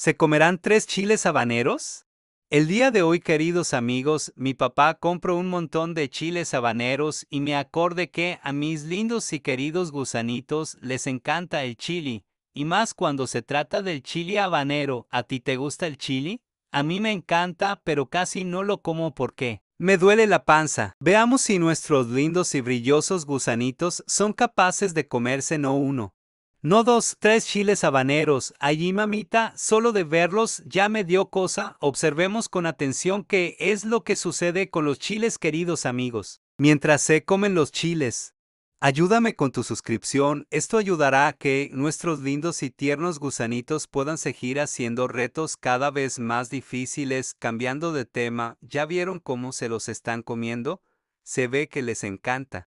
¿Se comerán tres chiles habaneros? El día de hoy, queridos amigos, mi papá compró un montón de chiles habaneros y me acordé que a mis lindos y queridos gusanitos les encanta el chili, y más cuando se trata del chile habanero. ¿A ti te gusta el chili? A mí me encanta, pero casi no lo como porque me duele la panza. Veamos si nuestros lindos y brillosos gusanitos son capaces de comerse no uno, no dos, tres chiles habaneros. Allí, mamita, solo de verlos ya me dio cosa. Observemos con atención qué es lo que sucede con los chiles, queridos amigos. Mientras se comen los chiles. Ayúdame con tu suscripción, esto ayudará a que nuestros lindos y tiernos gusanitos puedan seguir haciendo retos cada vez más difíciles, cambiando de tema. ¿Ya vieron cómo se los están comiendo? Se ve que les encanta.